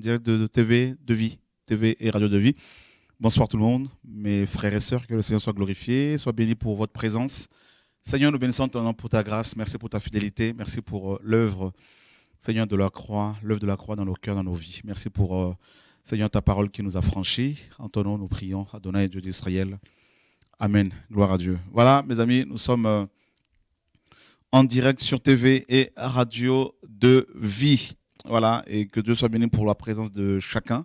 direct de, TV de vie, TV et radio de vie. Bonsoir tout le monde, mes frères et sœurs, que le Seigneur soit glorifié, soit béni pour votre présence. Seigneur, nous bénissons ton nom pour ta grâce, merci pour ta fidélité, merci pour euh, l'œuvre, Seigneur, de la croix, l'œuvre de la croix dans nos cœurs, dans nos vies. Merci pour, euh, Seigneur, ta parole qui nous a franchis. En ton nom, nous prions, Adonai, Dieu d'Israël. Amen, gloire à Dieu. Voilà, mes amis, nous sommes euh, en direct sur TV et radio de vie. Voilà, et que Dieu soit béni pour la présence de chacun.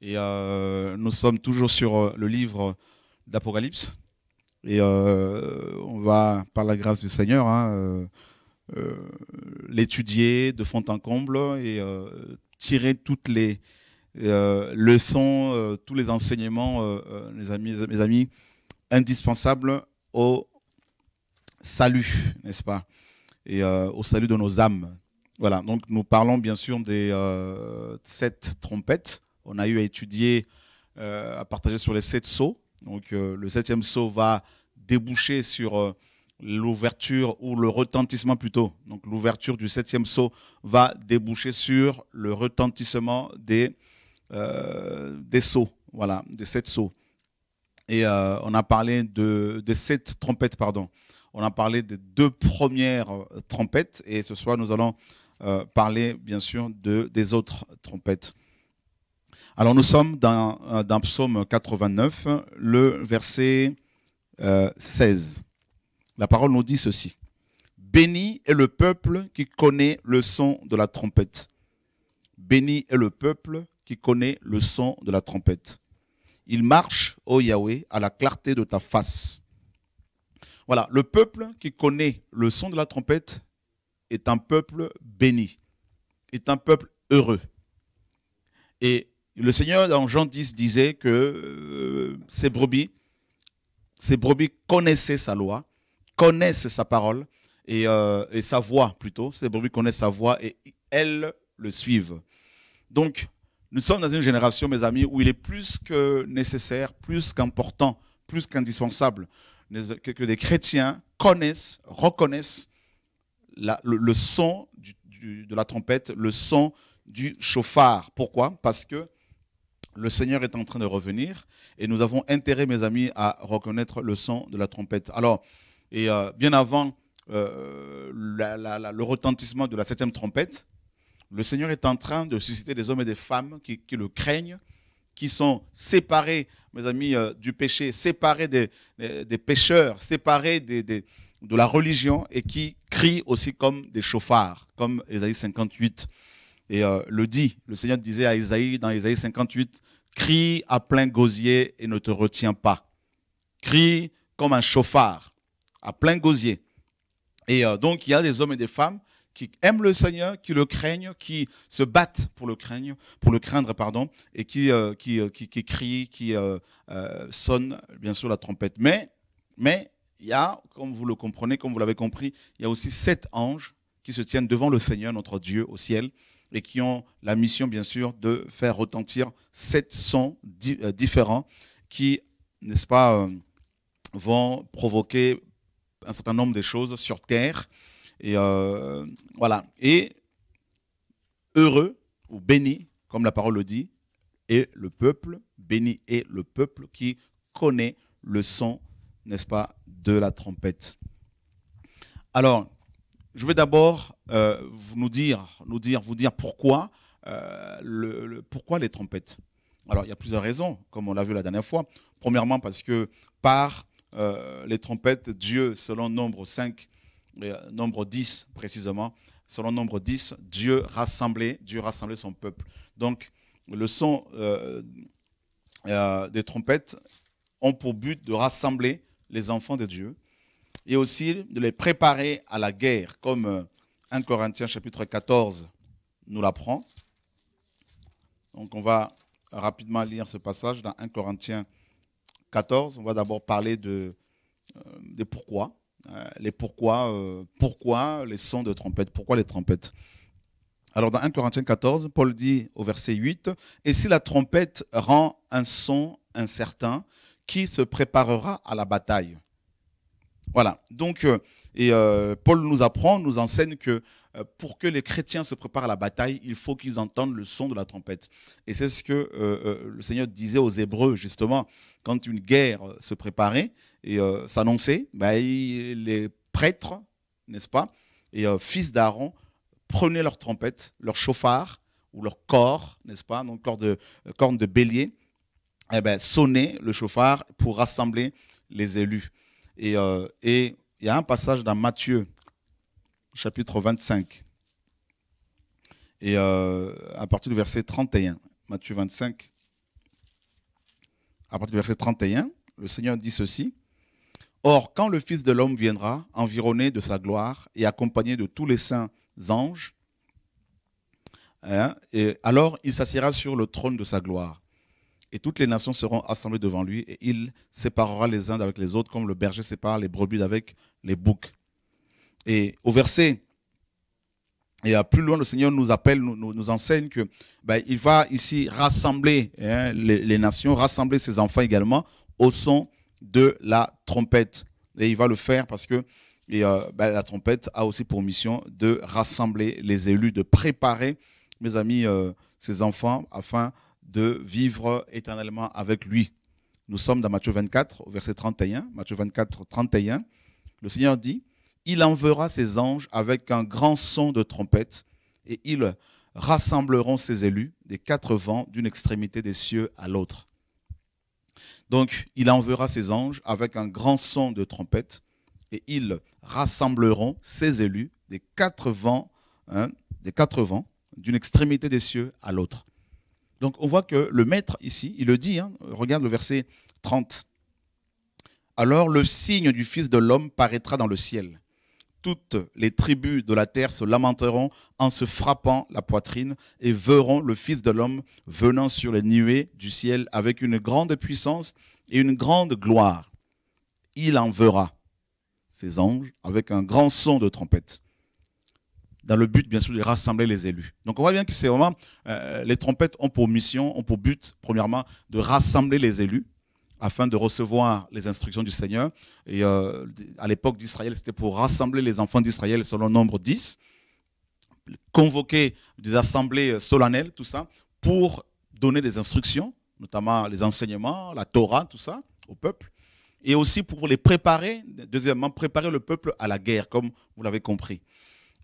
Et euh, nous sommes toujours sur euh, le livre d'Apocalypse. Et euh, on va, par la grâce du Seigneur, hein, l'étudier de fond en comble et tirer toutes les leçons, tous les enseignements, amis, mes amis, indispensables au salut, n'est-ce pas Et au salut de nos âmes. Voilà, donc nous parlons bien sûr des euh, sept trompettes. On a eu à étudier, euh, à partager sur les sept sauts. Donc euh, le septième saut va déboucher sur l'ouverture ou le retentissement plutôt. Donc l'ouverture du septième saut va déboucher sur le retentissement des, des sauts, voilà, des sept sauts. Et on a parlé de, des sept trompettes, pardon. On a parlé des deux premières trompettes et ce soir nous allons euh, parler bien sûr de, des autres trompettes. Alors nous sommes dans, euh, Psaume 89, le verset 16. Euh, la parole nous dit ceci. Béni est le peuple qui connaît le son de la trompette. Béni est le peuple qui connaît le son de la trompette. Il marche, ô Yahweh, à la clarté de ta face. Voilà, le peuple qui connaît le son de la trompette est un peuple béni, est un peuple heureux. Et le Seigneur, dans Jean 10, disait que euh, ces brebis, ces brebis connaissaient sa loi, connaissent sa parole euh, et, sa voix plutôt. Ces brebis connaissent sa voix et elles le suivent. Donc, nous sommes dans une génération, mes amis, où il est plus que nécessaire, plus qu'important, plus qu'indispensable que des chrétiens connaissent, reconnaissent le, son de la trompette, le son du chauffard. Pourquoi Parce que le Seigneur est en train de revenir et nous avons intérêt, mes amis, à reconnaître le son de la trompette. Alors, et euh, bien avant euh, le retentissement de la septième trompette, le Seigneur est en train de susciter des hommes et des femmes qui, le craignent, qui sont séparés, mes amis, euh, du péché, séparés des, des, pécheurs, séparés des, de la religion et qui crie aussi comme des chauffards, comme isaïe 58 et euh, le dit. Le Seigneur disait à isaïe dans isaïe 58, crie à plein gosier et ne te retiens pas. Crie comme un chauffard, à plein gosier. Et euh, donc il y a des hommes et des femmes qui aiment le Seigneur, qui le craignent, qui se battent pour le craindre, pour le craindre pardon, et qui, euh, qui, qui, qui, crient, qui sonnent bien sûr la trompette. Mais, mais il y a, comme vous le comprenez, comme vous l'avez compris, il y a aussi sept anges qui se tiennent devant le Seigneur, notre Dieu, au ciel, et qui ont la mission, bien sûr, de faire retentir sept sons euh, différents qui, n'est-ce pas, euh, vont provoquer un certain nombre de choses sur terre. Et euh, voilà. Et heureux ou béni, comme la parole le dit, est le peuple, béni est le peuple qui connaît le son, n'est-ce pas, de la trompette. Alors, je vais d'abord euh, nous dire, nous dire, vous dire pourquoi, euh, le, pourquoi les trompettes. Alors, il y a plusieurs raisons, comme on l'a vu la dernière fois. Premièrement, parce que par euh, les trompettes, Dieu, selon nombre 5, nombre 10 précisément, selon nombre 10, Dieu rassemblait, Dieu rassemblait son peuple. Donc, le son des trompettes ont pour but de rassembler les enfants de Dieu et aussi de les préparer à la guerre, comme 1 euh, Corinthiens chapitre 14 nous l'apprend. Donc on va rapidement lire ce passage dans 1 Corinthiens 14. On va d'abord parler de, euh, des pourquoi. Euh, les pourquoi, pourquoi les sons de trompette, pourquoi les trompettes. Alors dans 1 Corinthiens 14, Paul dit au verset 8, Et si la trompette rend un son incertain, qui se préparera à la bataille. Voilà. Donc, euh, et euh, Paul nous apprend, nous enseigne que euh, pour que les chrétiens se préparent à la bataille, il faut qu'ils entendent le son de la trompette. Et c'est ce que le Seigneur disait aux Hébreux, justement, quand une guerre se préparait et s'annonçait, bah, les prêtres, n'est-ce pas, et fils d'Aaron, prenaient leur trompette, leur chauffard ou leur corps, n'est-ce pas, donc corps de, corne de bélier, eh ben, sonner le chauffard pour rassembler les élus. Euh, et il y a un passage dans Matthieu, chapitre 25, et euh, à partir du verset 31. Matthieu 25, à partir du verset 31, le Seigneur dit ceci. Or, quand le Fils de l'homme viendra, environné de sa gloire et accompagné de tous les saints anges, hein, et alors il s'assiera sur le trône de sa gloire et toutes les nations seront assemblées devant lui, et il séparera les uns avec les autres, comme le berger sépare les brebis avec les boucs. Et au verset, et à plus loin, le Seigneur nous appelle, nous, enseigne que ben, il va ici rassembler hein, les, nations, rassembler ses enfants également au son de la trompette. Et il va le faire parce que et, euh, ben, la trompette a aussi pour mission de rassembler les élus, de préparer, mes amis, euh, ses enfants afin de vivre éternellement avec lui. Nous sommes dans Matthieu 24, au verset 31. Matthieu 24, 31. Le Seigneur dit, Il enverra ses anges avec un grand son de trompette, et ils rassembleront ses élus des quatre vents d'une extrémité des cieux à l'autre. Donc, il enverra ses anges avec un grand son de trompette, et ils rassembleront ses élus des quatre vents, hein, des quatre vents, d'une extrémité des cieux à l'autre. Donc on voit que le maître ici, il le dit, hein, regarde le verset 30. Alors le signe du Fils de l'homme paraîtra dans le ciel. Toutes les tribus de la terre se lamenteront en se frappant la poitrine et verront le Fils de l'homme venant sur les nuées du ciel avec une grande puissance et une grande gloire. Il en verra ses anges avec un grand son de trompette dans le but, bien sûr, de rassembler les élus. Donc on voit bien que c'est vraiment, euh, les trompettes ont pour mission, ont pour but, premièrement, de rassembler les élus afin de recevoir les instructions du Seigneur. Et euh, à l'époque d'Israël, c'était pour rassembler les enfants d'Israël selon le nombre 10, convoquer des assemblées euh, solennelles, tout ça, pour donner des instructions, notamment les enseignements, la Torah, tout ça, au peuple et aussi pour les préparer, deuxièmement, préparer le peuple à la guerre, comme vous l'avez compris.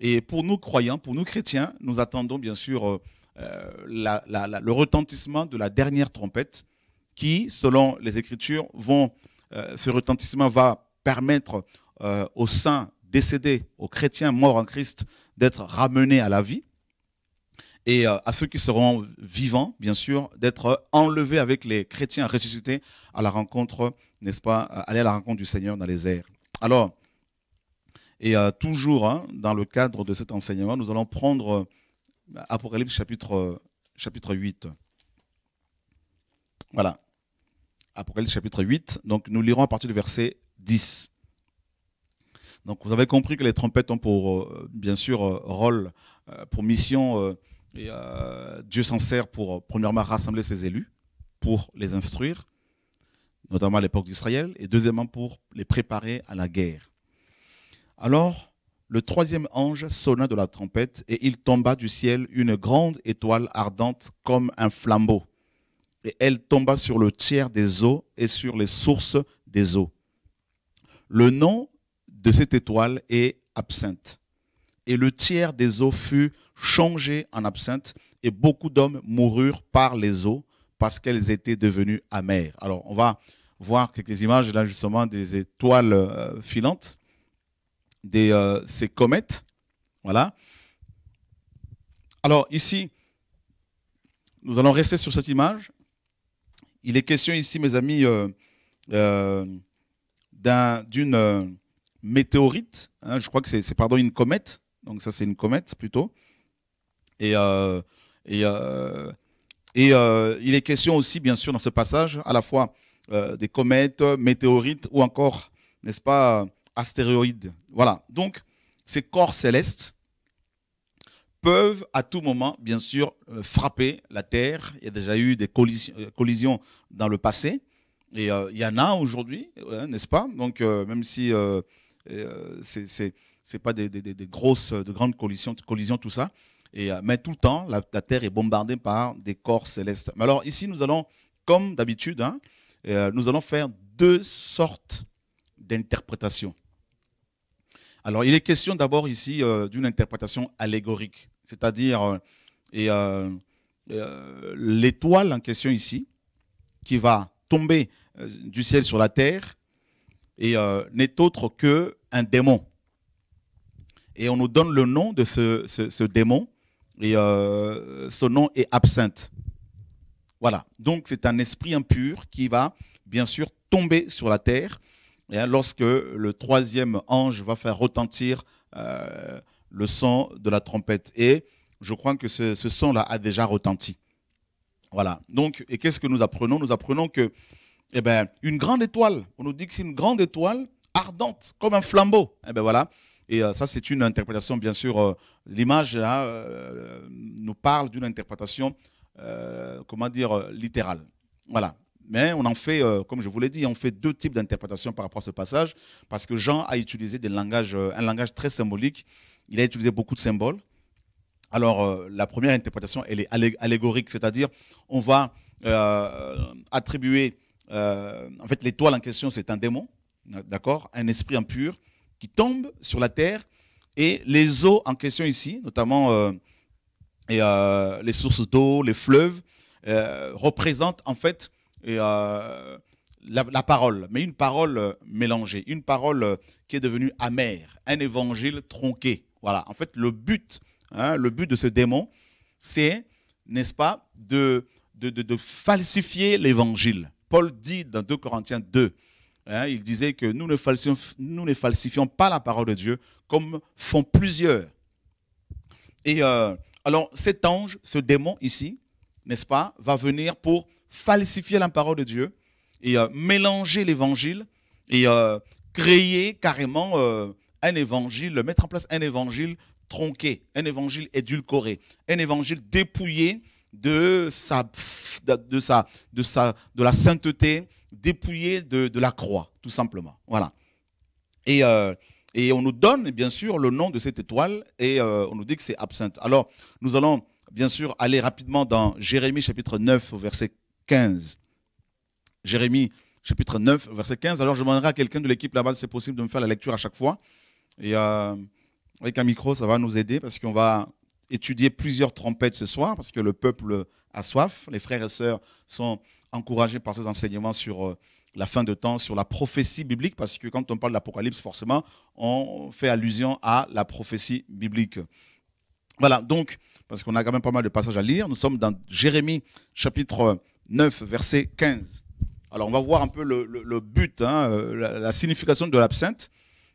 Et pour nous croyants, pour nous chrétiens, nous attendons bien sûr euh, euh, le retentissement de la dernière trompette qui, selon les Écritures, vont, euh, ce retentissement va permettre aux saints décédés, aux chrétiens morts en Christ, d'être ramenés à la vie et à ceux qui seront vivants, bien sûr, d'être enlevés avec les chrétiens ressuscités à la rencontre, n'est-ce pas, aller à la rencontre du Seigneur dans les airs. Alors, et euh, toujours, hein, dans le cadre de cet enseignement, nous allons prendre euh, Apocalypse chapitre, euh, chapitre 8. Voilà. Apocalypse chapitre 8. Donc nous lirons à partir du verset 10. Donc vous avez compris que les trompettes ont pour, bien sûr, rôle, pour mission, et, Dieu s'en sert pour, premièrement, rassembler ses élus, pour les instruire, notamment à l'époque d'Israël, et deuxièmement, pour les préparer à la guerre. Alors le troisième ange sonna de la trompette et il tomba du ciel une grande étoile ardente comme un flambeau. Et elle tomba sur le tiers des eaux et sur les sources des eaux. Le nom de cette étoile est absinthe. Et le tiers des eaux fut changé en absinthe et beaucoup d'hommes moururent par les eaux parce qu'elles étaient devenues amères. Alors on va voir quelques images là justement des étoiles euh, filantes des euh, ces comètes. Voilà. Alors ici, nous allons rester sur cette image. Il est question ici, mes amis, euh, euh, d'une météorite. Hein. je crois que c'est pardon une comète. Donc ça, c'est une comète plutôt. et, et il est question aussi, bien sûr, dans ce passage, à la fois des comètes, météorites ou encore, n'est-ce pas, astéroïdes. Voilà. Donc, ces corps célestes peuvent à tout moment, bien sûr, euh, frapper la Terre. Il y a déjà eu des euh, collisions, dans le passé. Et euh, il y en a aujourd'hui, n'est-ce pas Donc, même si ce n'est pas des, grosses, de grandes collisions, tout ça. mais tout le temps, la, Terre est bombardée par des corps célestes. Mais alors, ici, nous allons, comme d'habitude, hein, nous allons faire deux sortes d'interprétations. Alors, il est question d'abord ici euh, d'une interprétation allégorique, c'est-à-dire euh, euh, l'étoile en question ici, qui va tomber du ciel sur la terre, et n'est autre que un démon. Et on nous donne le nom de ce, ce démon, et ce nom est absinthe. Voilà, donc c'est un esprit impur qui va bien sûr tomber sur la terre Hein, lorsque le troisième ange va faire retentir euh, le son de la trompette. Et je crois que ce, son-là a déjà retenti. Voilà. Donc, et qu'est-ce que nous apprenons Nous apprenons que, eh ben, une grande étoile, on nous dit que c'est une grande étoile ardente, comme un flambeau. Eh ben voilà. Et euh, ça, c'est une interprétation, bien sûr. Euh, l'image hein, nous parle d'une interprétation, comment dire, littérale. Voilà. Mais on en fait, euh, comme je vous l'ai dit, on fait deux types d'interprétations par rapport à ce passage, parce que Jean a utilisé des langages, euh, un langage très symbolique, il a utilisé beaucoup de symboles. Alors, euh, la première interprétation, elle est allégorique, c'est-à-dire on va attribuer, en fait, l'étoile en question, c'est un démon, d'accord, un esprit impur qui tombe sur la terre, et les eaux en question ici, notamment et, les sources d'eau, les fleuves, représentent en fait et, euh, la, parole, mais une parole euh, mélangée, une parole euh, qui est devenue amère, un évangile tronqué. Voilà, en fait, le but, hein, le but de ce démon, c'est, n'est-ce pas, de, de, de, falsifier l'évangile. Paul dit dans 2 Corinthiens 2, hein, il disait que nous ne, falsifions, nous ne falsifions pas la parole de Dieu comme font plusieurs. Et alors cet ange, ce démon ici, n'est-ce pas, va venir pour falsifier la parole de Dieu et euh, mélanger l'évangile et euh, créer carrément euh, un évangile, mettre en place un évangile tronqué, un évangile édulcoré, un évangile dépouillé de sa de sa de sa de la sainteté, dépouillé de, la croix, tout simplement. Voilà. Et et on nous donne bien sûr le nom de cette étoile et on nous dit que c'est absinthe. Alors nous allons bien sûr aller rapidement dans Jérémie chapitre 9 au verset 15. Jérémie chapitre 9, verset 15. Alors je demanderai à quelqu'un de l'équipe là-bas si c'est possible de me faire la lecture à chaque fois. Et euh, avec un micro, ça va nous aider parce qu'on va étudier plusieurs trompettes ce soir parce que le peuple a soif. Les frères et sœurs sont encouragés par ces enseignements sur euh, la fin de temps, sur la prophétie biblique parce que quand on parle l'Apocalypse, forcément, on fait allusion à la prophétie biblique. Voilà, donc, parce qu'on a quand même pas mal de passages à lire, nous sommes dans Jérémie chapitre 9, verset 15. Alors on va voir un peu le, but, hein, euh, la, signification de l'absinthe.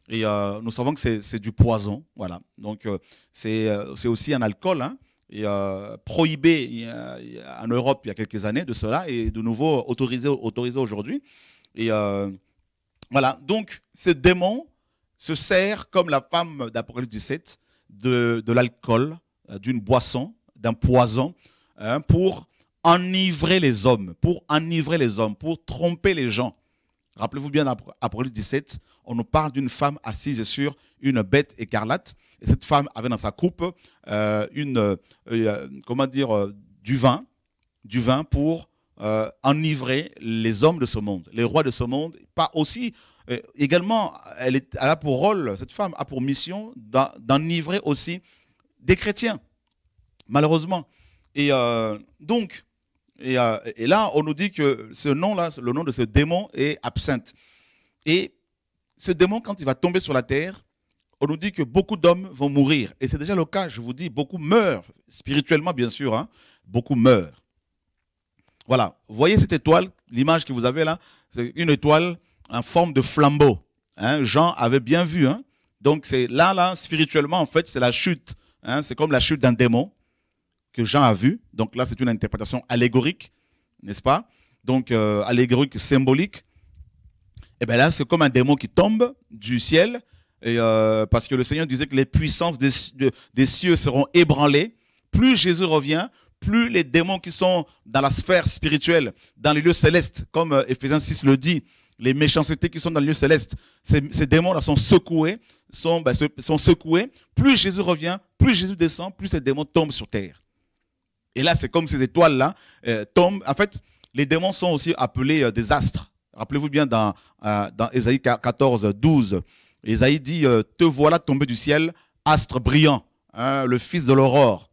Et euh, nous savons que c'est du poison. Voilà. Donc euh, c'est aussi un alcool. Hein. et, prohibé en Europe il y a quelques années de cela et de nouveau autorisé, aujourd'hui. Et voilà, donc ce démon se sert, comme la femme d'Apocalypse 17, de, de l'alcool, d'une boisson, d'un poison, hein, pour enivrer les hommes, pour enivrer les hommes, pour tromper les gens. Rappelez-vous bien, Apocalypse 17, on nous parle d'une femme assise sur une bête écarlate. cette femme avait dans sa coupe euh, une, euh, euh, comment dire, du vin, du vin pour enivrer les hommes de ce monde, les rois de ce monde. Pas aussi, également, elle, elle a pour rôle, cette femme a pour mission d'enivrer aussi des chrétiens, malheureusement. Et donc, euh, et, là, on nous dit que ce nom-là, le nom de ce démon est absinthe. Et ce démon, quand il va tomber sur la terre, on nous dit que beaucoup d'hommes vont mourir. Et c'est déjà le cas, je vous dis, beaucoup meurent, spirituellement bien sûr, hein, beaucoup meurent. Voilà, voyez cette étoile, l'image que vous avez là, c'est une étoile en forme de flambeau. Hein. Jean avait bien vu. Hein. Donc c'est là, là, spirituellement, en fait, c'est la chute. c'est comme la chute d'un démon que Jean a vu. Donc là, c'est une interprétation allégorique, n'est-ce pas Donc euh, allégorique, symbolique. Et eh bien là, c'est comme un démon qui tombe du ciel, euh, parce que le Seigneur disait que les puissances des, cieux seront ébranlées. Plus Jésus revient, plus les démons qui sont dans la sphère spirituelle, dans les lieux célestes, comme euh, Ephésiens 6 le dit, les méchancetés qui sont dans les lieux célestes, ces, démons-là sont secoués, ben, sont secoués. Plus Jésus revient, plus Jésus descend, plus ces démons tombent sur terre. Et là, c'est comme ces étoiles-là euh, tombent. En fait, les démons sont aussi appelés euh, des astres. Rappelez-vous bien dans, euh, Ésaïe 14, 12. Ésaïe dit Te voilà tombé du ciel, astre brillant, hein, le fils de l'aurore.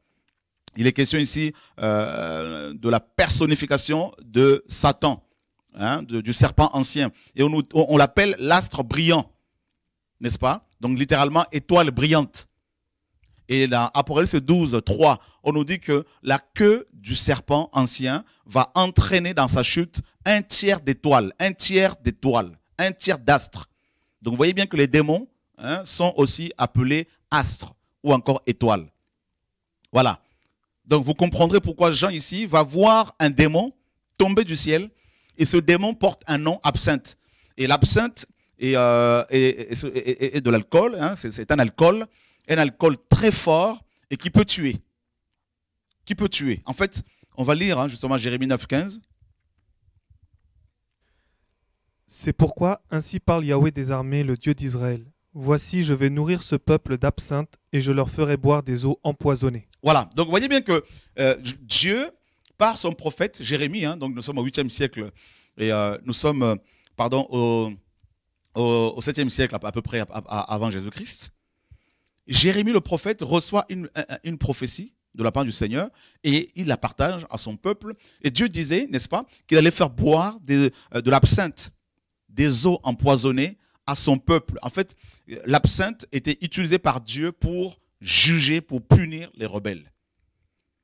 Il est question ici de la personnification de Satan, hein, du serpent ancien. Et on, on l'appelle l'astre brillant, n'est-ce pas Donc littéralement étoile brillante. Et dans Apocalypse 12, 3, on nous dit que la queue du serpent ancien va entraîner dans sa chute un tiers d'étoiles, un tiers d'étoiles, un tiers d'astres. Donc vous voyez bien que les démons hein, sont aussi appelés astres ou encore étoiles. Voilà. Donc vous comprendrez pourquoi Jean ici va voir un démon tomber du ciel et ce démon porte un nom absinthe. Et l'absinthe est, euh, de l'alcool, hein, c'est un alcool, un alcool très fort et qui peut tuer qui peut tuer. En fait, on va lire hein, justement Jérémie 9.15. C'est pourquoi ainsi parle Yahweh des armées, le Dieu d'Israël. Voici, je vais nourrir ce peuple d'absinthe et je leur ferai boire des eaux empoisonnées. Voilà, donc vous voyez bien que euh, Dieu, par son prophète Jérémie, hein, donc nous sommes au 8e siècle et euh, nous sommes, euh, pardon, au, au, 7e siècle à, peu près avant Jésus-Christ, Jérémie le prophète reçoit une prophétie de la part du Seigneur et il la partage à son peuple. Et Dieu disait, n'est-ce pas, qu'il allait faire boire euh, de l'absinthe, des eaux empoisonnées à son peuple. En fait, l'absinthe était utilisée par Dieu pour juger, pour punir les rebelles.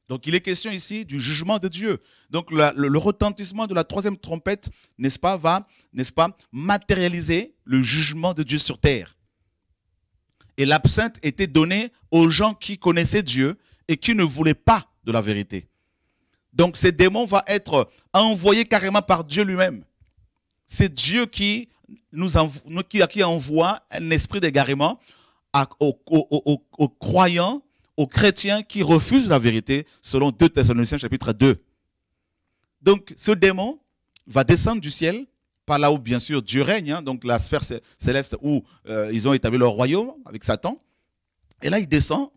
Donc il est question ici du jugement de Dieu. Donc le, le, retentissement de la troisième trompette, n'est-ce pas, va, n'est-ce pas, matérialiser le jugement de Dieu sur terre. Et l'absinthe était donnée aux gens qui connaissaient Dieu et qui ne voulait pas de la vérité. Donc ce démon va être envoyé carrément par Dieu lui-même. C'est Dieu qui, nous envoie, qui, envoie un esprit d'égarement aux, croyants, aux chrétiens qui refusent la vérité, selon 2 Thessaloniciens chapitre 2. Donc ce démon va descendre du ciel, par là où bien sûr Dieu règne, hein. donc la sphère céleste où euh, ils ont établi leur royaume avec Satan. Et là il descend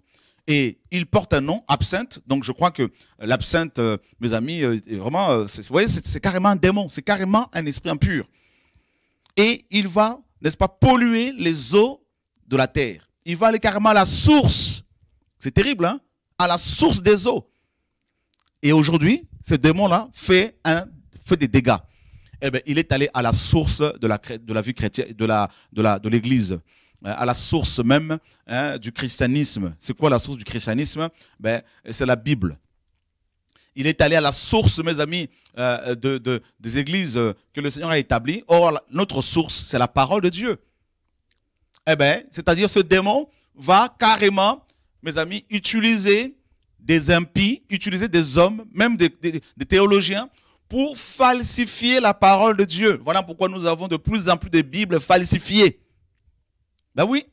et il porte un nom, absinthe. Donc je crois que l'absinthe, euh, mes amis, euh, vraiment, euh, vous voyez, c'est carrément un démon, c'est carrément un esprit impur. Et il va, n'est-ce pas, polluer les eaux de la terre. Il va aller carrément à la source. C'est terrible, hein À la source des eaux. Et aujourd'hui, ce démon-là fait, fait des dégâts. Eh bien, il est allé à la source de la, de la vie chrétienne, de l'Église. La, de la, de à la source même hein, du christianisme. C'est quoi la source du christianisme ben, C'est la Bible. Il est allé à la source, mes amis, euh, de, des églises euh, que le Seigneur a établies. Or, notre source, c'est la parole de Dieu. Eh bien, c'est-à-dire ce démon va carrément, mes amis, utiliser des impies, utiliser des hommes, même des théologiens, pour falsifier la parole de Dieu. Voilà pourquoi nous avons de plus en plus de Bibles falsifiées. Ben oui.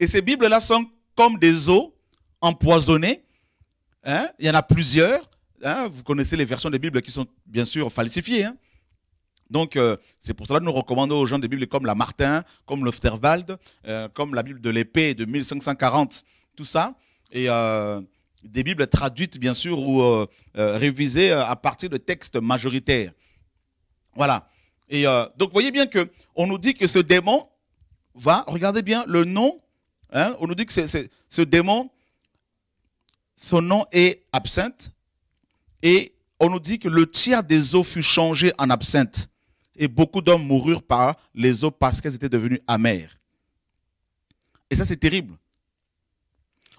Et ces Bibles-là sont comme des eaux empoisonnées. Hein. Il y en a plusieurs. Hein. Vous connaissez les versions des Bibles qui sont bien sûr falsifiées. Hein. Donc, euh, c'est pour cela que nous recommandons aux gens des Bibles comme la Martin, comme l'Osterwald, euh, comme la Bible de l'épée de 1540, tout ça. Et euh, des Bibles traduites, bien sûr, ou révisées à partir de textes majoritaires. Voilà. Et donc, voyez bien qu'on nous dit que ce démon, va, regardez bien le nom, hein, on nous dit que ce démon, son nom est absinthe, et on nous dit que le tiers des eaux fut changé en absinthe, et beaucoup d'hommes moururent par les eaux parce qu'elles étaient devenues amères. Et ça, c'est terrible.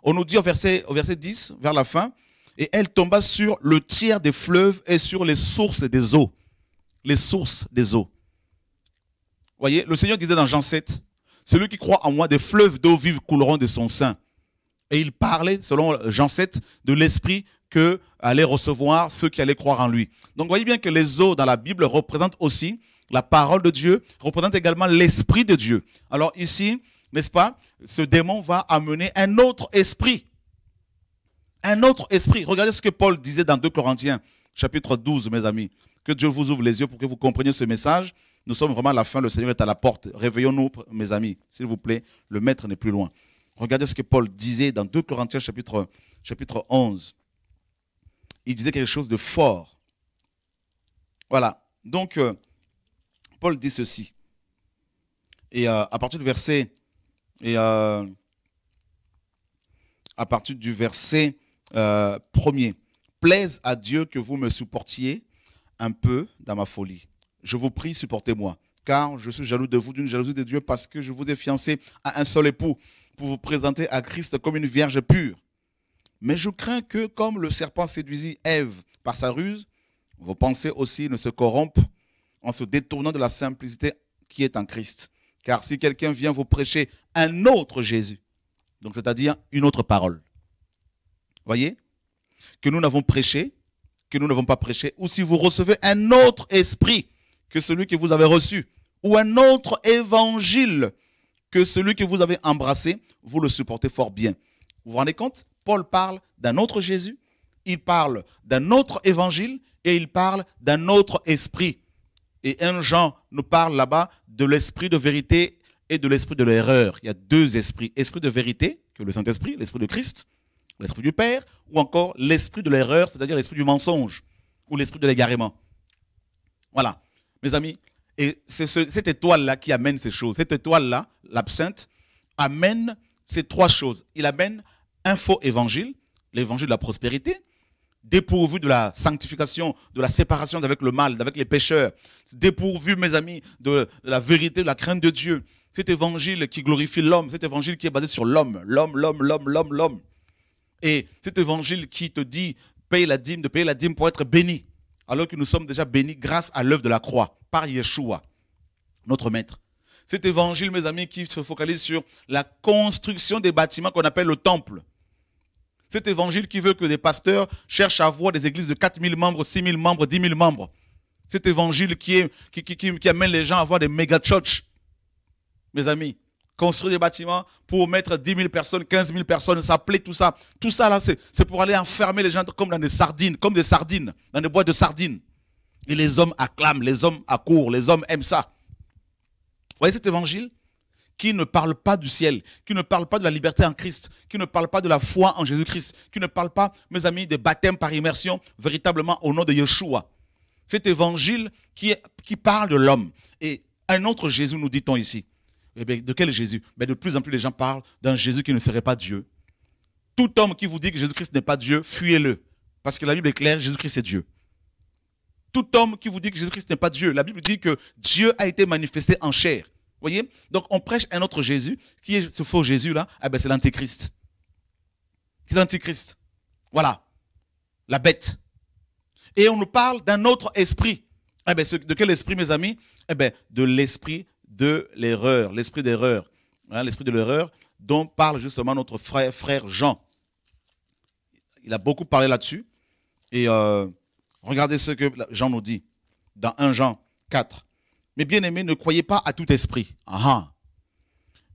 On nous dit au verset, au verset 10, vers la fin, et elle tomba sur le tiers des fleuves et sur les sources des eaux. Les sources des eaux. Vous voyez, le Seigneur disait dans Jean 7, celui qui croit en moi, des fleuves d'eau vive couleront de son sein. Et il parlait, selon Jean 7, de l'esprit que allait recevoir ceux qui allaient croire en lui. Donc voyez bien que les eaux dans la Bible représentent aussi la parole de Dieu, représentent également l'esprit de Dieu. Alors ici, n'est-ce pas, ce démon va amener un autre esprit. Un autre esprit. Regardez ce que Paul disait dans 2 Corinthiens, chapitre 12, mes amis. Que Dieu vous ouvre les yeux pour que vous compreniez ce message. Nous sommes vraiment à la fin, le Seigneur est à la porte. Réveillons-nous, mes amis, s'il vous plaît, le Maître n'est plus loin. Regardez ce que Paul disait dans 2 Corinthiens chapitre, chapitre 11. Il disait quelque chose de fort. Voilà. Donc, euh, Paul dit ceci. Et euh, à partir du verset... Et, euh, à partir du verset premier. Plaise à Dieu que vous me supportiez un peu dans ma folie. Je vous prie, supportez-moi, car je suis jaloux de vous d'une jalousie de Dieu parce que je vous ai fiancé à un seul époux pour vous présenter à Christ comme une vierge pure. Mais je crains que, comme le serpent séduisit Ève par sa ruse, vos pensées aussi ne se corrompent en se détournant de la simplicité qui est en Christ. Car si quelqu'un vient vous prêcher un autre Jésus, donc c'est-à-dire une autre parole, voyez, que nous n'avons prêché, que nous n'avons pas prêché, ou si vous recevez un autre esprit que celui que vous avez reçu, ou un autre évangile que celui que vous avez embrassé, vous le supportez fort bien. Vous vous rendez compte Paul parle d'un autre Jésus, il parle d'un autre évangile et il parle d'un autre esprit. Et un Jean nous parle là-bas de l'esprit de vérité et de l'esprit de l'erreur. Il y a deux esprits, esprit de vérité, que le Saint-Esprit, l'esprit de Christ, l'esprit du Père, ou encore l'esprit de l'erreur, c'est-à-dire l'esprit du mensonge, ou l'esprit de l'égarement. Voilà. Mes amis, et c'est cette étoile-là qui amène ces choses. Cette étoile-là, l'absinthe, amène ces trois choses. Il amène un faux évangile, l'évangile de la prospérité, dépourvu de la sanctification, de la séparation avec le mal, avec les pécheurs, dépourvu, mes amis, de, la vérité, de la crainte de Dieu. Cet évangile qui glorifie l'homme, cet évangile qui est basé sur l'homme, l'homme, l'homme, l'homme, l'homme, l'homme. Et cet évangile qui te dit, paye la dîme, de payer la dîme pour être béni alors que nous sommes déjà bénis grâce à l'œuvre de la croix, par Yeshua, notre Maître. Cet évangile, mes amis, qui se focalise sur la construction des bâtiments qu'on appelle le temple. Cet évangile qui veut que des pasteurs cherchent à voir des églises de 4000 membres, 6000 membres, 10 000 membres. Cet évangile qui, amène les gens à voir des méga churches. Mes amis, construire des bâtiments pour mettre 10 000 personnes, 15 000 personnes, s'appeler plaît, tout ça. Tout ça, là, c'est pour aller enfermer les gens comme dans des sardines, comme des sardines, dans des boîtes de sardines. Et les hommes acclament, les hommes accourent, les hommes aiment ça. Vous voyez cet évangile qui ne parle pas du ciel, qui ne parle pas de la liberté en Christ, qui ne parle pas de la foi en Jésus-Christ, qui ne parle pas, mes amis, des baptêmes par immersion, véritablement au nom de Yeshua. Cet évangile qui, qui parle de l'homme. Et un autre Jésus, nous dit-on ici. Eh de quel Jésus mais De plus en plus, les gens parlent d'un Jésus qui ne serait pas Dieu. Tout homme qui vous dit que Jésus-Christ n'est pas Dieu, fuyez-le. Parce que la Bible est claire, Jésus-Christ est Dieu. Tout homme qui vous dit que Jésus-Christ n'est pas Dieu, la Bible dit que Dieu a été manifesté en chair. Vous voyez Donc on prêche un autre Jésus. Qui est ce faux Jésus-là Eh ben c'est l'Antichrist. C'est l'Antichrist. Voilà. La bête. Et on nous parle d'un autre esprit. Eh de quel esprit, mes amis Eh bien, de l'esprit de l'erreur, l'esprit d'erreur, hein, l'esprit de l'erreur dont parle justement notre frère, frère Jean. Il a beaucoup parlé là-dessus. Et euh, regardez ce que Jean nous dit dans 1 Jean 4. Mais bien-aimés, ne croyez pas à tout esprit. Ah, ah.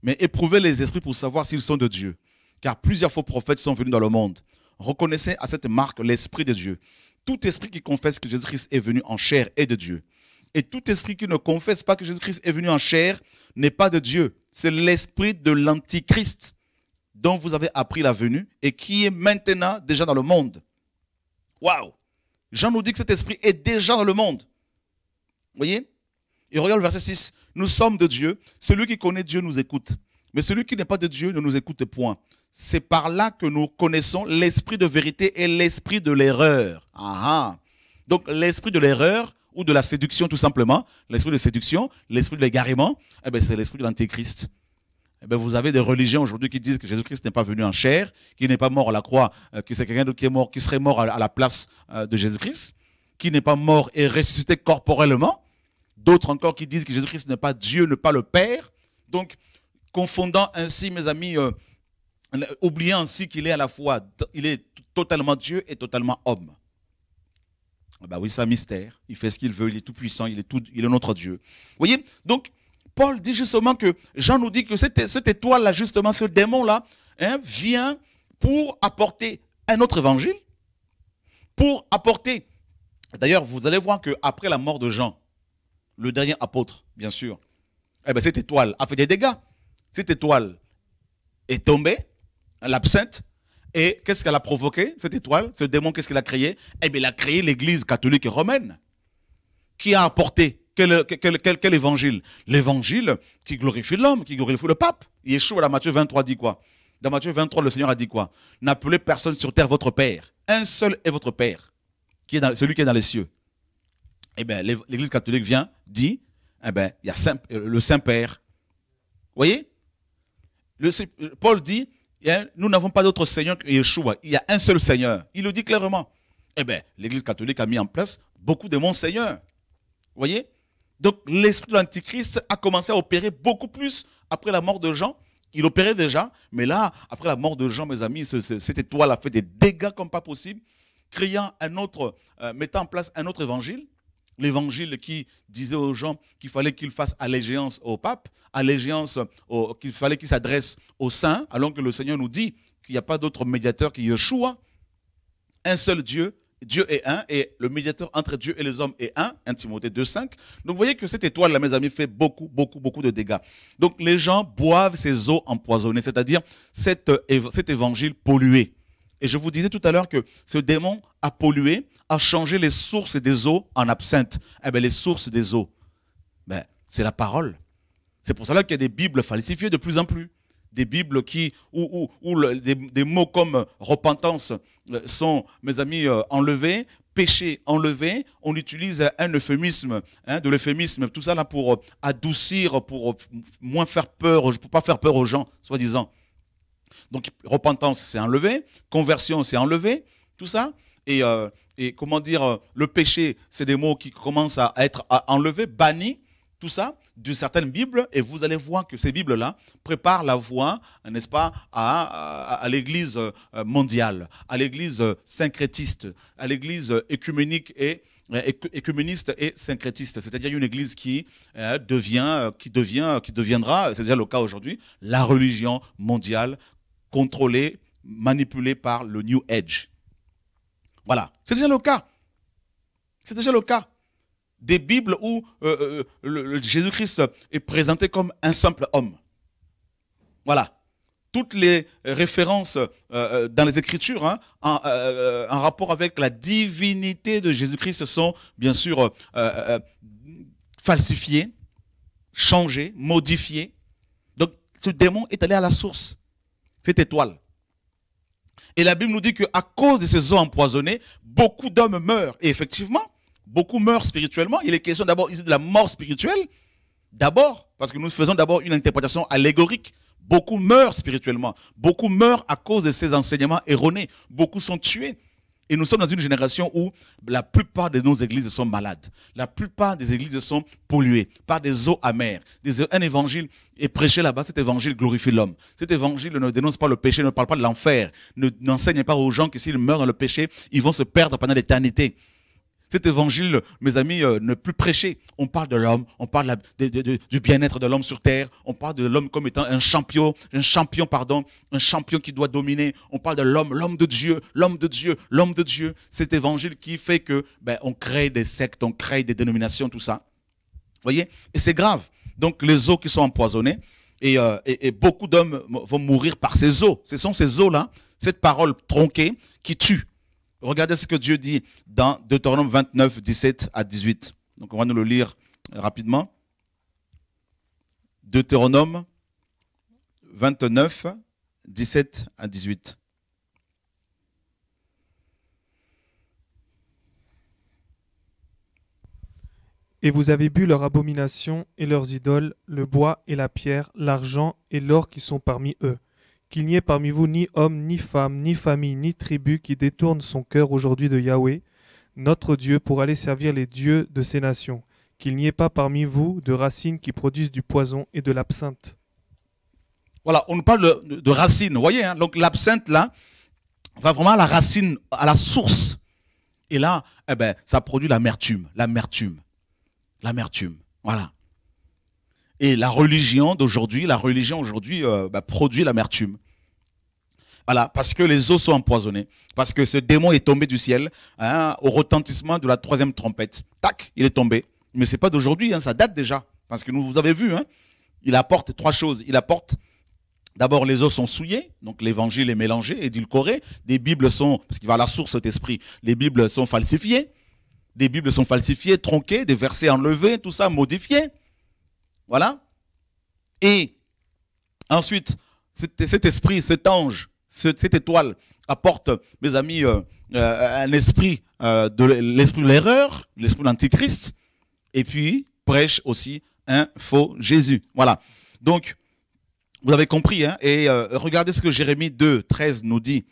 Mais éprouvez les esprits pour savoir s'ils sont de Dieu. Car plusieurs faux prophètes sont venus dans le monde. Reconnaissez à cette marque l'esprit de Dieu. Tout esprit qui confesse que Jésus-Christ est venu en chair est de Dieu. Et tout esprit qui ne confesse pas que Jésus-Christ est venu en chair n'est pas de Dieu. C'est l'esprit de l'antichrist dont vous avez appris la venue et qui est maintenant déjà dans le monde. Waouh Jean nous dit que cet esprit est déjà dans le monde. Vous voyez Et regarde le verset 6. Nous sommes de Dieu. Celui qui connaît Dieu nous écoute. Mais celui qui n'est pas de Dieu ne nous écoute point. C'est par là que nous connaissons l'esprit de vérité et l'esprit de l'erreur. Ah, ah. Donc l'esprit de l'erreur, ou de la séduction tout simplement, l'esprit de séduction, l'esprit de l'égarement, eh ben, c'est l'esprit de l'antéchrist. Eh ben, vous avez des religions aujourd'hui qui disent que Jésus-Christ n'est pas venu en chair, qu'il n'est pas mort à la croix, euh, que c'est quelqu'un qui est mort, qui serait mort à la place euh, de Jésus-Christ, qui n'est pas mort et ressuscité corporellement. D'autres encore qui disent que Jésus-Christ n'est pas Dieu, n'est pas le Père. Donc, confondant ainsi, mes amis, euh, oubliant ainsi qu'il est à la fois, il est totalement Dieu et totalement homme. Ah bah oui, c'est un mystère. Il fait ce qu'il veut, il est tout puissant, il est, tout, il est notre Dieu. Vous voyez Donc, Paul dit justement que, Jean nous dit que cette, étoile-là, justement, ce démon-là, hein, vient pour apporter un autre évangile, pour apporter... D'ailleurs, vous allez voir qu'après la mort de Jean, le dernier apôtre, bien sûr, eh ben cette étoile a fait des dégâts. Cette étoile est tombée, hein, l'absinthe, et qu'est-ce qu'elle a provoqué, cette étoile, ce démon, qu'est-ce qu'elle a créé Eh bien, il a créé l'Église catholique et romaine, qui a apporté quel, évangile L'évangile qui glorifie l'homme, qui glorifie le pape. Yeshua, dans Matthieu 23, dit quoi Dans Matthieu 23, le Seigneur a dit quoi N'appelez personne sur terre votre Père. Un seul est votre Père, qui est dans, celui qui est dans les cieux. Eh bien, l'Église catholique vient, dit, eh bien, il y a euh, le Saint-Père. Vous voyez le, euh, Paul dit, nous n'avons pas d'autre Seigneur que Yeshua. Il y a un seul Seigneur. Il le dit clairement. Eh bien, l'Église catholique a mis en place beaucoup de Monseigneurs. Vous voyez Donc, l'esprit de l'Antichrist a commencé à opérer beaucoup plus après la mort de Jean. Il opérait déjà, mais là, après la mort de Jean, mes amis, cette étoile a fait des dégâts comme pas possible, créant un autre, euh, mettant en place un autre évangile, l'évangile qui disait aux gens qu'il fallait qu'ils fassent allégeance au pape, allégeance qu'il fallait qu'ils s'adressent aux saints, alors que le Seigneur nous dit qu'il n'y a pas d'autre médiateur que Yeshua, un seul Dieu, Dieu est un, et le médiateur entre Dieu et les hommes est un, 1 Timothée 2,5. Donc vous voyez que cette étoile, là, mes amis, fait beaucoup, beaucoup, beaucoup de dégâts. Donc les gens boivent ces eaux empoisonnées, c'est-à-dire euh, cet évangile pollué. Et je vous disais tout à l'heure que ce démon a pollué, a changé les sources des eaux en absinthe. Eh bien, les sources des eaux, ben, c'est la parole. C'est pour cela qu'il y a des Bibles falsifiées de plus en plus. Des Bibles qui, où, où, des, mots comme repentance euh, sont, mes amis, euh, enlevés, péché enlevé, on utilise un euphémisme, hein, de l'euphémisme, tout ça pour euh, adoucir, pour moins faire peur, pour ne pas faire peur aux gens, soi-disant. Donc repentance, c'est enlevé, conversion, c'est enlevé, tout ça. Et, euh, comment dire, euh, le péché, c'est des mots qui commencent à être enlevés, bannis, tout ça, d'une certaine Bible. Et vous allez voir que ces Bibles-là préparent la voie, n'est-ce pas, à, l'Église euh, mondiale, à l'Église syncrétiste, à l'Église écuménique et écuméniste et syncrétiste, c'est-à-dire une église qui devient, qui devient, qui deviendra, c'est déjà le cas aujourd'hui, la religion mondiale Contrôlé, manipulé par le New Age. Voilà, c'est déjà le cas. C'est déjà le cas. Des Bibles où euh, euh, Jésus-Christ est présenté comme un simple homme. Voilà. Toutes les références euh, dans les Écritures hein, en, en, rapport avec la divinité de Jésus-Christ sont bien sûr falsifiées, changées, modifiées. Donc ce démon est allé à la source cette étoile. Et la Bible nous dit qu'à cause de ces eaux empoisonnées, beaucoup d'hommes meurent. Et effectivement, beaucoup meurent spirituellement. Il est question d'abord de la mort spirituelle. D'abord, parce que nous faisons d'abord une interprétation allégorique. Beaucoup meurent spirituellement. Beaucoup meurent à cause de ces enseignements erronés. Beaucoup sont tués. Et nous sommes dans une génération où la plupart de nos églises sont malades. La plupart des églises sont polluées par des eaux amères. un évangile est prêché là-bas, cet évangile glorifie l'homme. Cet évangile ne dénonce pas le péché, ne parle pas de l'enfer, n'enseigne pas aux gens que s'ils meurent dans le péché, ils vont se perdre pendant l'éternité cet évangile, mes amis, euh, ne plus prêcher. On parle de l'homme, on parle du bien-être de l'homme sur terre, on parle de l'homme comme étant un champion, un champion, pardon, un champion qui doit dominer. On parle de l'homme, l'homme de Dieu, l'homme de Dieu, l'homme de Dieu. Cet évangile qui fait que ben, on crée des sectes, on crée des dénominations, tout ça. Vous voyez Et c'est grave. Donc les eaux qui sont empoisonnées, euh, et beaucoup d'hommes vont mourir par ces eaux. Ce sont ces eaux-là, cette parole tronquée, qui tue. Regardez ce que Dieu dit dans Deutéronome 29, 17 à 18. Donc on va nous le lire rapidement. Deutéronome 29, 17 à 18. Et vous avez bu leur abomination et leurs idoles, le bois et la pierre, l'argent et l'or qui sont parmi eux qu'il n'y ait parmi vous ni homme, ni femme, ni famille, ni tribu qui détourne son cœur aujourd'hui de Yahweh, notre Dieu, pour aller servir les dieux de ces nations, qu'il n'y ait pas parmi vous de racines qui produisent du poison et de l'absinthe. Voilà, on parle de, racines, vous voyez, hein. donc l'absinthe là, va vraiment la racine, à la source. Et là, eh ben, ça produit l'amertume, l'amertume, l'amertume, voilà. Et la religion d'aujourd'hui, la religion aujourd'hui euh, bah, produit l'amertume. Voilà, parce que les eaux sont empoisonnées, parce que ce démon est tombé du ciel hein, au retentissement de la troisième trompette. Tac, il est tombé. Mais ce n'est pas d'aujourd'hui, hein, ça date déjà, parce que nous, vous avez vu, hein, il apporte trois choses. Il apporte D'abord, les eaux sont souillées, donc l'évangile est mélangé, édulcoré. Des bibles sont, parce qu'il va à la source cet esprit, les bibles sont falsifiées. Des bibles sont falsifiées, tronquées, des versets enlevés, tout ça modifié. Voilà. Et ensuite, cet esprit, cet ange, cette étoile apporte, mes amis, euh, euh, un esprit euh, de l'esprit de l'erreur, l'esprit de l'antichrist, et puis prêche aussi un faux Jésus. Voilà. Donc, vous avez compris, hein, et regardez ce que Jérémie 2, 13 nous dit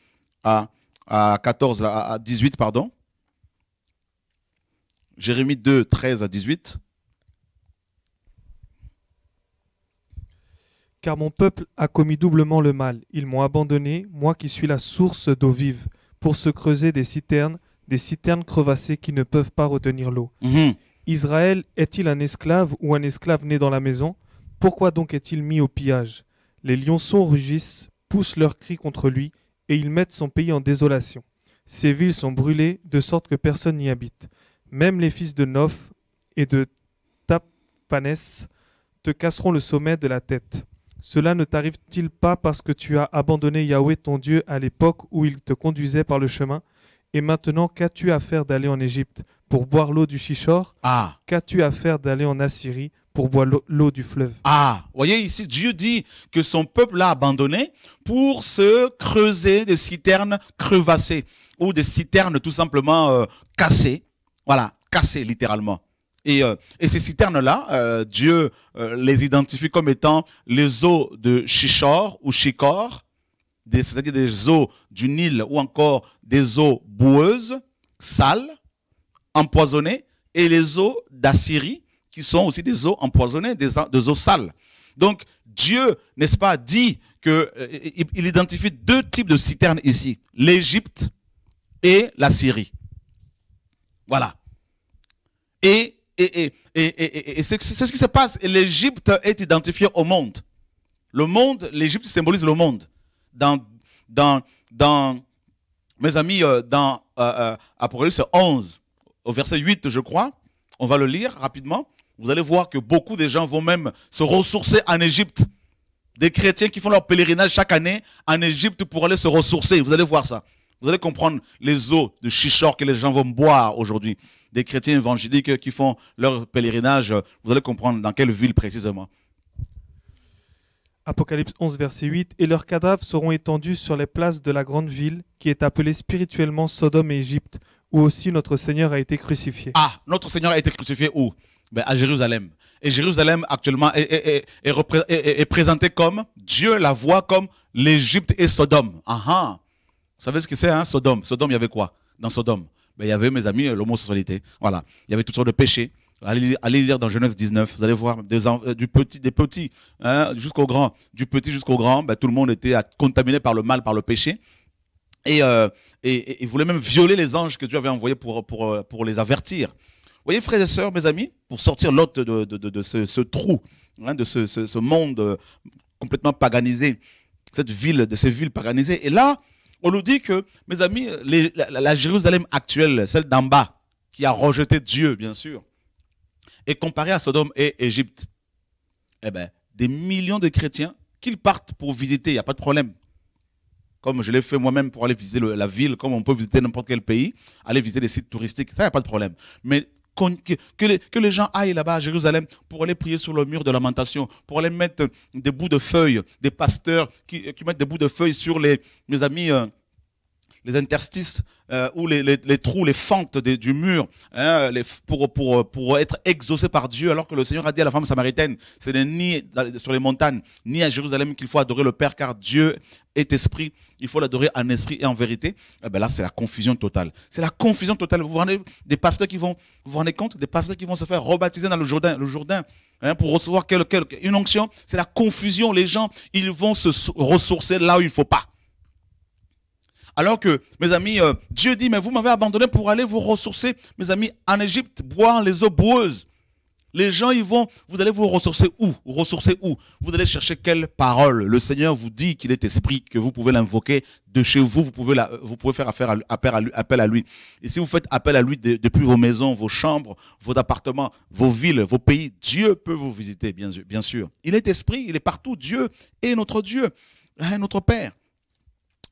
à, à 14, à 18, pardon. Jérémie 2, 13 à 18. Car mon peuple a commis doublement le mal. Ils m'ont abandonné, moi qui suis la source d'eau vive, pour se creuser des citernes, des citernes crevassées qui ne peuvent pas retenir l'eau. Mhm. Israël est-il un esclave ou un esclave né dans la maison Pourquoi donc est-il mis au pillage Les lionçons rugissent, poussent leurs cris contre lui, et ils mettent son pays en désolation. Ses villes sont brûlées, de sorte que personne n'y habite. Même les fils de Noph et de Tapanès te casseront le sommet de la tête. Cela ne t'arrive-t-il pas parce que tu as abandonné Yahweh ton Dieu à l'époque où il te conduisait par le chemin Et maintenant, qu'as-tu à faire d'aller en Égypte pour boire l'eau du Chichor Ah Qu'as-tu à faire d'aller en Assyrie pour boire l'eau du fleuve. Ah, voyez ici, Dieu dit que son peuple l'a abandonné pour se creuser des citernes crevassées ou des citernes tout simplement euh, cassées. Voilà, cassées littéralement. Euh, et, ces citernes-là, euh, Dieu euh, les identifie comme étant les eaux de Chichor ou Chicor, c'est-à-dire des eaux du Nil ou encore des eaux boueuses, sales, empoisonnées, et les eaux d'Assyrie, qui sont aussi des eaux empoisonnées, des, eaux sales. Donc Dieu, n'est-ce pas, dit qu'il identifie deux types de citernes ici, l'Égypte et la Syrie. Voilà. Et et, c'est ce qui se passe. L'Égypte est identifiée au monde. Le monde, l'Égypte symbolise le monde. Dans, dans, dans mes amis, euh, dans euh, euh, Apocalypse 11, au verset 8, je crois, on va le lire rapidement. Vous allez voir que beaucoup de gens vont même se ressourcer en Égypte. Des chrétiens qui font leur pèlerinage chaque année en Égypte pour aller se ressourcer. Vous allez voir ça. Vous allez comprendre les eaux de Chichor que les gens vont boire aujourd'hui des chrétiens évangéliques qui font leur pèlerinage. Vous allez comprendre dans quelle ville précisément. Apocalypse 11, verset 8, et leurs cadavres seront étendus sur les places de la grande ville, qui est appelée spirituellement Sodome et Égypte, où aussi notre Seigneur a été crucifié. Ah, notre Seigneur a été crucifié où ben, À Jérusalem. Et Jérusalem actuellement est, est, est, présentée comme, Dieu la voit comme l'Égypte et Sodome. Ah, ah, Vous savez ce que c'est, hein, Sodome Sodome, il y avait quoi dans Sodome il y avait, mes amis, l'homosexualité. Voilà. Il y avait toutes sortes de péchés. Allez, lire dans Genèse 19, vous allez voir des, euh, du petit, des petits hein, jusqu'au grand, du petit jusqu'au grand, ben, tout le monde était contaminé par le mal, par le péché. Et, euh, et, voulait même violer les anges que Dieu avait envoyés pour, pour, euh, pour les avertir. Vous voyez, frères et sœurs, mes amis, pour sortir l'hôte de, de, de, ce, trou, hein, de ce, ce, ce, monde euh, complètement paganisé, cette ville, de ces villes paganisées. Et là, on nous dit que, mes amis, la, Jérusalem actuelle, celle d'en bas, qui a rejeté Dieu, bien sûr, est comparée à Sodome et Égypte. Eh bien, des millions de chrétiens, qu'ils partent pour visiter, il n'y a pas de problème. Comme je l'ai fait moi-même pour aller visiter la ville, comme on peut visiter n'importe quel pays, aller visiter des sites touristiques, ça, il n'y a pas de problème. Mais que, les, que les gens aillent là-bas à Jérusalem pour aller prier sur le mur de lamentation, pour aller mettre des bouts de feuilles, des pasteurs qui, qui mettent des bouts de feuilles sur les, mes amis, euh, les interstices euh, ou les, trous, les fentes du mur, hein, pour, être exaucés par Dieu, alors que le Seigneur a dit à la femme samaritaine, ce n'est ni sur les montagnes, ni à Jérusalem qu'il faut adorer le Père, car Dieu est esprit, il faut l'adorer en esprit et en vérité. Eh ben là, c'est la confusion totale. C'est la confusion totale. Vous vous rendez, des pasteurs qui vont, vous compte, des pasteurs qui vont se faire rebaptiser dans le Jourdain, le hein, pour recevoir une onction. C'est la confusion. Les gens, ils vont se ressourcer là où il ne faut pas. Alors que, mes amis, euh, Dieu dit, mais vous m'avez abandonné pour aller vous ressourcer, mes amis, en Égypte, boire les eaux boueuses. Les gens, ils vont, vous allez vous ressourcer où ressourcer où Vous allez chercher quelle parole Le Seigneur vous dit qu'il est esprit, que vous pouvez l'invoquer de chez vous, vous pouvez, euh, vous pouvez faire affaire appel, à lui, Et si vous faites appel à lui depuis vos maisons, vos chambres, vos appartements, vos villes, vos pays, Dieu peut vous visiter, bien, bien sûr. Il est esprit, il est partout, Dieu est notre Dieu, hein, notre Père.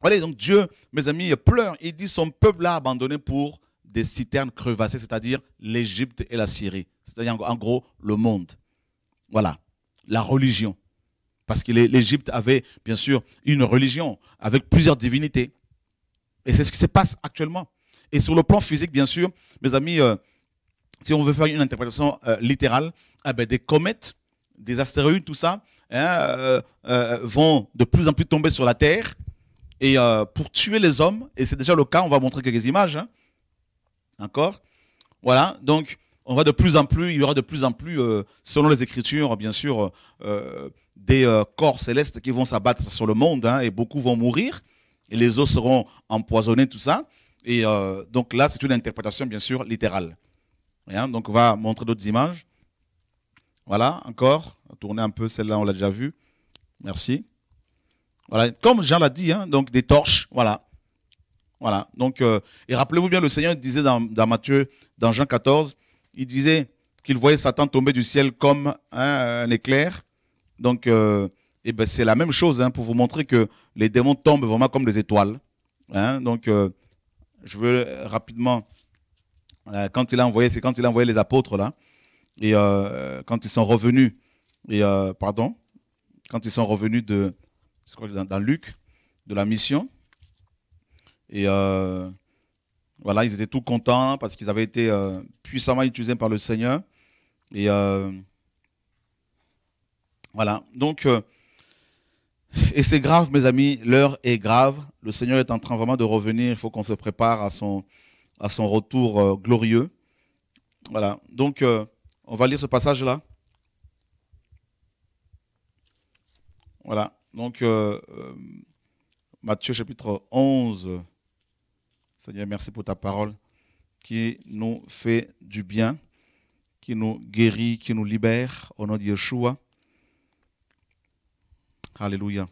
Allez, donc Dieu, mes amis, pleure. Il dit son peuple l'a abandonné pour des citernes crevassées, c'est-à-dire l'Égypte et la Syrie. C'est-à-dire en gros le monde. Voilà, la religion. Parce que l'Égypte avait bien sûr une religion avec plusieurs divinités. Et c'est ce qui se passe actuellement. Et sur le plan physique, bien sûr, mes amis, euh, si on veut faire une interprétation euh, littérale, eh ben, des comètes, des astéroïdes, tout ça, hein, euh, vont de plus en plus tomber sur la Terre. Et euh, pour tuer les hommes, et c'est déjà le cas, on va montrer quelques images. Encore, hein. Voilà, donc on va de plus en plus, il y aura de plus en plus, euh, selon les Écritures, bien sûr, euh, des corps célestes qui vont s'abattre sur le monde, hein, et beaucoup vont mourir, et les eaux seront empoisonnés, tout ça. Et donc là, c'est une interprétation, bien sûr, littérale. donc on va montrer d'autres images. Voilà, encore, tourner un peu, celle-là, on l'a déjà vue. Merci. Voilà, comme Jean l'a dit, hein, donc des torches, voilà. Voilà. Donc, euh, et rappelez-vous bien, le Seigneur disait dans, Matthieu, dans Jean 14, il disait qu'il voyait Satan tomber du ciel comme un éclair. Donc, euh, eh ben c'est la même chose hein, pour vous montrer que les démons tombent vraiment comme des étoiles. Hein. Donc, euh, je veux rapidement, quand il a envoyé, c'est quand il a envoyé les apôtres là, et quand ils sont revenus, et pardon, quand ils sont revenus de, dans, Luc, de la mission. Et euh, voilà, ils étaient tout contents parce qu'ils avaient été euh, puissamment utilisés par le Seigneur. Et euh, voilà, donc, et c'est grave, mes amis, l'heure est grave. Le Seigneur est en train vraiment de revenir. Il faut qu'on se prépare à son, à son retour glorieux. Voilà, donc, on va lire ce passage-là. Voilà. Donc, euh, euh, Matthieu chapitre 11, Seigneur, merci pour ta parole qui nous fait du bien, qui nous guérit, qui nous libère au nom de Yeshua. Alléluia.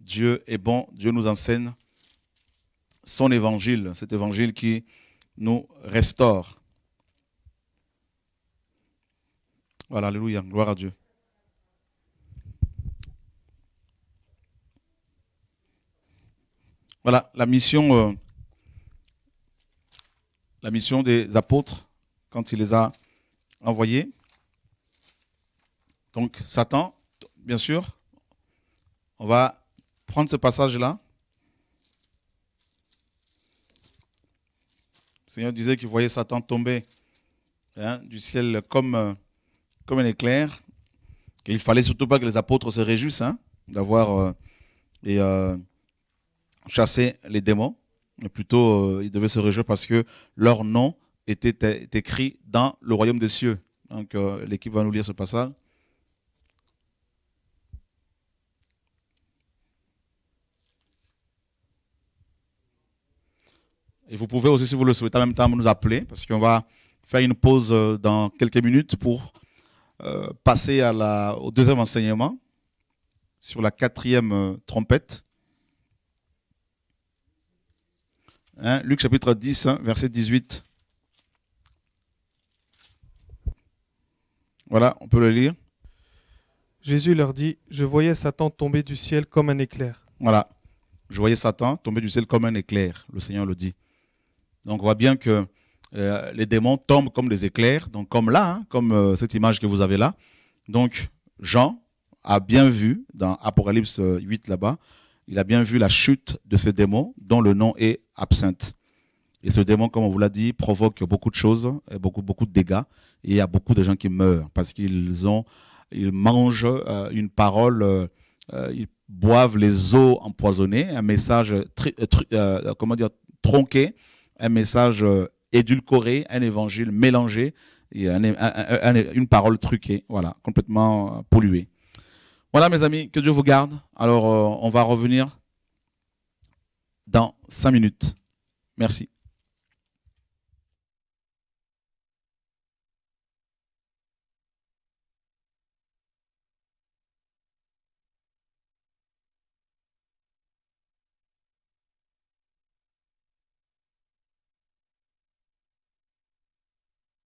Dieu est bon, Dieu nous enseigne son évangile, cet évangile qui nous restaure. Voilà, alléluia, gloire à Dieu. Voilà, la mission, euh, la mission des apôtres quand il les a envoyés. Donc Satan, bien sûr, on va prendre ce passage-là. Le Seigneur disait qu'il voyait Satan tomber hein, du ciel comme, euh, comme un éclair. Il il fallait surtout pas que les apôtres se réjouissent hein, d'avoir euh, chasser les démons, mais plutôt euh, ils devaient se réjouir parce que leur nom était écrit dans le royaume des cieux. Donc euh, l'équipe va nous lire ce passage. Et vous pouvez aussi, si vous le souhaitez, en même temps nous appeler, parce qu'on va faire une pause euh, dans quelques minutes pour passer au deuxième enseignement sur la quatrième trompette. Hein, Luc chapitre 10, hein, verset 18. Voilà, on peut le lire. Jésus leur dit, je voyais Satan tomber du ciel comme un éclair. Voilà, je voyais Satan tomber du ciel comme un éclair, le Seigneur le dit. Donc on voit bien que euh, les démons tombent comme des éclairs, donc comme là, hein, comme euh, cette image que vous avez là. Donc Jean a bien vu, dans Apocalypse 8 euh, là-bas, il a bien vu la chute de ce démon dont le nom est absente. Et ce démon, comme on vous l'a dit, provoque beaucoup de choses, beaucoup, beaucoup de dégâts. Et il y a beaucoup de gens qui meurent parce qu'ils ont, ils mangent euh, une parole, euh, euh, ils boivent les eaux empoisonnées, un message comment dire, tronqué, un message édulcoré, un évangile mélangé, une parole truquée, voilà, complètement polluée. Voilà mes amis, que Dieu vous garde. Alors on va revenir dans cinq minutes. Merci.